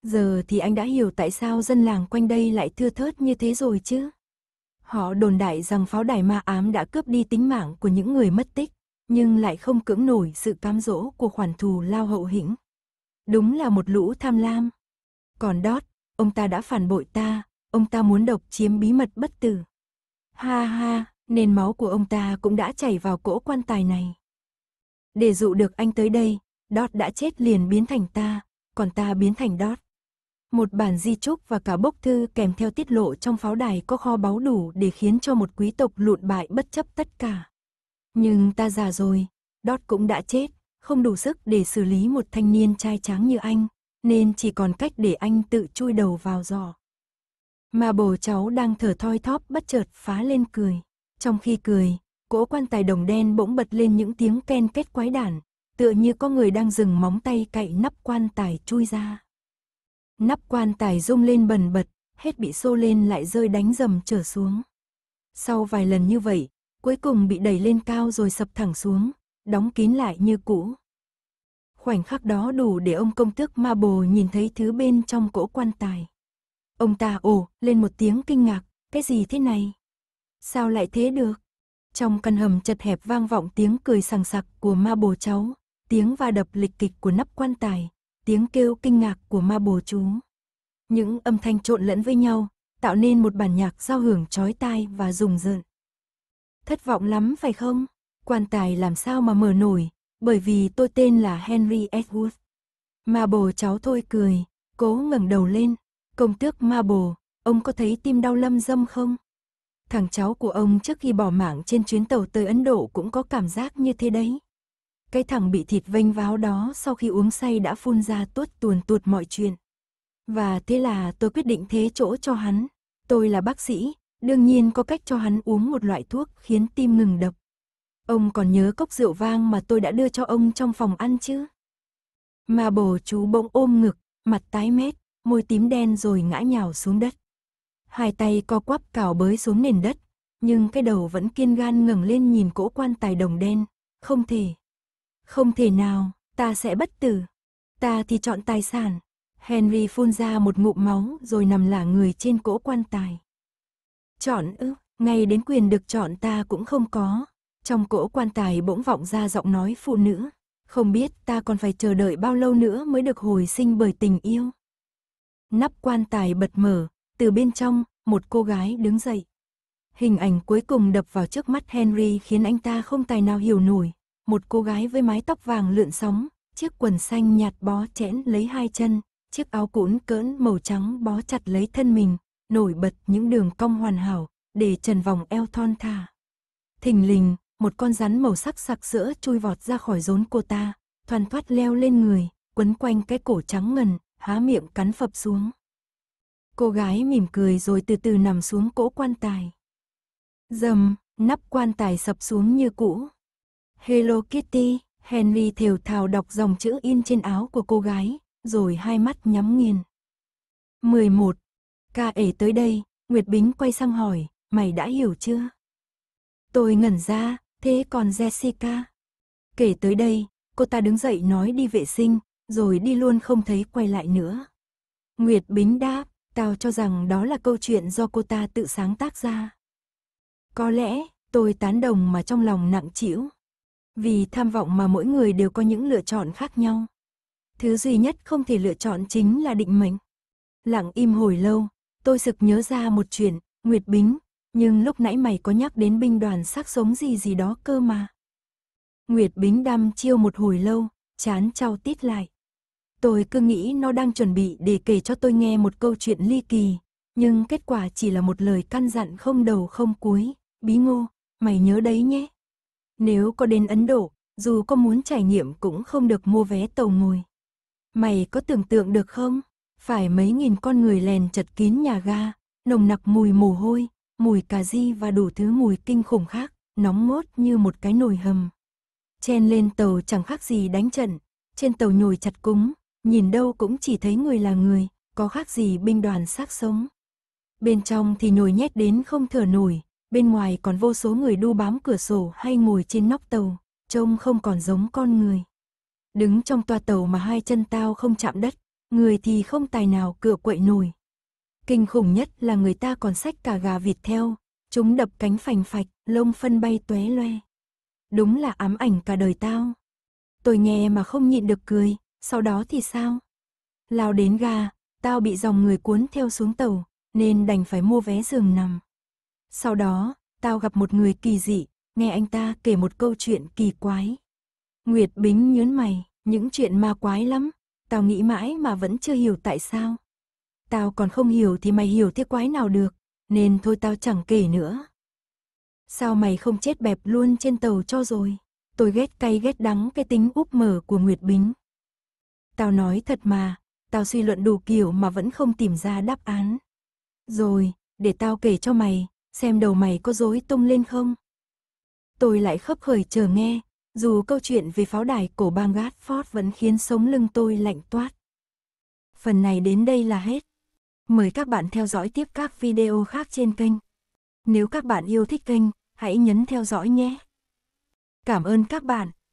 Giờ thì anh đã hiểu tại sao dân làng quanh đây lại thưa thớt như thế rồi chứ. Họ đồn đại rằng pháo đài ma ám đã cướp đi tính mạng của những người mất tích, nhưng lại không cưỡng nổi sự cám dỗ của khoản thù lao hậu hĩnh. Đúng là một lũ tham lam. Còn đót, ông ta đã phản bội ta, ông ta muốn độc chiếm bí mật bất tử. Ha ha, nên máu của ông ta cũng đã chảy vào cỗ quan tài này. Để dụ được anh tới đây, Đót đã chết liền biến thành ta, còn ta biến thành Đót. Một bản di trúc và cả bốc thư kèm theo tiết lộ trong pháo đài có kho báu đủ để khiến cho một quý tộc lụn bại bất chấp tất cả. Nhưng ta già rồi, Đót cũng đã chết, không đủ sức để xử lý một thanh niên trai tráng như anh, nên chỉ còn cách để anh tự chui đầu vào giò. Mà bồ cháu đang thở thoi thóp bất chợt phá lên cười. Trong khi cười, cỗ quan tài đồng đen bỗng bật lên những tiếng ken kết quái đản, tựa như có người đang dừng móng tay cậy nắp quan tài chui ra. Nắp quan tài rung lên bần bật, hết bị xô lên lại rơi đánh dầm trở xuống. Sau vài lần như vậy, cuối cùng bị đẩy lên cao rồi sập thẳng xuống, đóng kín lại như cũ. Khoảnh khắc đó đủ để ông công tước ma bồ nhìn thấy thứ bên trong cỗ quan tài. Ông ta ồ lên một tiếng kinh ngạc, cái gì thế này? Sao lại thế được? Trong căn hầm chật hẹp vang vọng tiếng cười sằng sặc của ma bồ cháu, tiếng va đập lịch kịch của nắp quan tài, tiếng kêu kinh ngạc của ma bồ chú. Những âm thanh trộn lẫn với nhau, tạo nên một bản nhạc giao hưởng chói tai và rùng rợn. Thất vọng lắm phải không? Quan tài làm sao mà mở nổi, bởi vì tôi tên là Henry Edward. Ma bồ cháu thôi cười, cố ngẩng đầu lên. Công tước ma bồ, ông có thấy tim đau lâm dâm không? Thằng cháu của ông trước khi bỏ mạng trên chuyến tàu tới Ấn Độ cũng có cảm giác như thế đấy. Cái thằng bị thịt vênh váo đó sau khi uống say đã phun ra tuốt tuồn tuột mọi chuyện. Và thế là tôi quyết định thế chỗ cho hắn. Tôi là bác sĩ, đương nhiên có cách cho hắn uống một loại thuốc khiến tim ngừng đập. Ông còn nhớ cốc rượu vang mà tôi đã đưa cho ông trong phòng ăn chứ? Mà bổ chú bỗng ôm ngực, mặt tái mét, môi tím đen rồi ngã nhào xuống đất. Hai tay co quắp cào bới xuống nền đất, nhưng cái đầu vẫn kiên gan ngẩng lên nhìn cỗ quan tài đồng đen, không thể. Không thể nào, ta sẽ bất tử. Ta thì chọn tài sản. Henry phun ra một ngụm máu rồi nằm lả người trên cỗ quan tài. Chọn ư, ngay đến quyền được chọn ta cũng không có. Trong cỗ quan tài bỗng vọng ra giọng nói phụ nữ. Không biết ta còn phải chờ đợi bao lâu nữa mới được hồi sinh bởi tình yêu. Nắp quan tài bật mở, từ bên trong, một cô gái đứng dậy. Hình ảnh cuối cùng đập vào trước mắt Henry khiến anh ta không tài nào hiểu nổi một cô gái với mái tóc vàng lượn sóng, chiếc quần xanh nhạt bó chẽn lấy hai chân, chiếc áo cũn cỡn màu trắng bó chặt lấy thân mình, nổi bật những đường cong hoàn hảo, để trần vòng eo thon thả. Thình lình, một con rắn màu sắc sặc sỡ chui vọt ra khỏi rốn cô ta, thoăn thoát leo lên người, quấn quanh cái cổ trắng ngần, há miệng cắn phập xuống. Cô gái mỉm cười rồi từ từ nằm xuống cỗ quan tài. Dầm, nắp quan tài sập xuống như cũ. Hello Kitty, Henry thều thào đọc dòng chữ in trên áo của cô gái, rồi hai mắt nhắm nghiền. 11. Ca ể tới đây, Nguyệt Bính quay sang hỏi, mày đã hiểu chưa? Tôi ngẩn ra, thế còn Jessica? Kể tới đây, cô ta đứng dậy nói đi vệ sinh, rồi đi luôn không thấy quay lại nữa. Nguyệt Bính đáp, tao cho rằng đó là câu chuyện do cô ta tự sáng tác ra. Có lẽ, tôi tán đồng mà trong lòng nặng chịu. Vì tham vọng mà mỗi người đều có những lựa chọn khác nhau. Thứ duy nhất không thể lựa chọn chính là định mệnh. Lặng im hồi lâu, tôi sực nhớ ra một chuyện, Nguyệt Bính, nhưng lúc nãy mày có nhắc đến binh đoàn sắc sống gì gì đó cơ mà. Nguyệt Bính đăm chiêu một hồi lâu, chán trao tít lại. Tôi cứ nghĩ nó đang chuẩn bị để kể cho tôi nghe một câu chuyện ly kỳ, nhưng kết quả chỉ là một lời căn dặn không đầu không cuối. Bí ngô, mày nhớ đấy nhé. Nếu có đến Ấn Độ, dù có muốn trải nghiệm cũng không được mua vé tàu ngồi. Mày có tưởng tượng được không? Phải mấy nghìn con người lèn chật kín nhà ga, nồng nặc mùi mồ hôi, mùi cà ri và đủ thứ mùi kinh khủng khác, nóng mốt như một cái nồi hầm. Chen lên tàu chẳng khác gì đánh trận, trên tàu nhồi chặt cúng, nhìn đâu cũng chỉ thấy người là người, có khác gì binh đoàn xác sống. Bên trong thì nhồi nhét đến không thở nổi, bên ngoài còn vô số người đu bám cửa sổ hay ngồi trên nóc tàu, trông không còn giống con người. Đứng trong toa tàu mà hai chân tao không chạm đất, người thì không tài nào cửa quậy nổi. Kinh khủng nhất là người ta còn xách cả gà vịt theo, chúng đập cánh phành phạch, lông phân bay tóe loe. Đúng là ám ảnh cả đời tao. Tôi nghe mà không nhịn được cười, sau đó thì sao? Lao đến ga, tao bị dòng người cuốn theo xuống tàu, nên đành phải mua vé giường nằm. Sau đó, tao gặp một người kỳ dị, nghe anh ta kể một câu chuyện kỳ quái. Nguyệt Bính nhớn mày, những chuyện ma quái lắm, tao nghĩ mãi mà vẫn chưa hiểu tại sao. Tao còn không hiểu thì mày hiểu thế quái nào được, nên thôi tao chẳng kể nữa. Sao mày không chết bẹp luôn trên tàu cho rồi? Tôi ghét cay ghét đắng cái tính úp mở của Nguyệt Bính. Tao nói thật mà, tao suy luận đủ kiểu mà vẫn không tìm ra đáp án. Rồi, để tao kể cho mày, xem đầu mày có rối tung lên không. Tôi lại khấp khởi chờ nghe, dù câu chuyện về pháo đài cổ bang Gatford vẫn khiến sống lưng tôi lạnh toát. Phần này đến đây là hết. Mời các bạn theo dõi tiếp các video khác trên kênh. Nếu các bạn yêu thích kênh, hãy nhấn theo dõi nhé. Cảm ơn các bạn.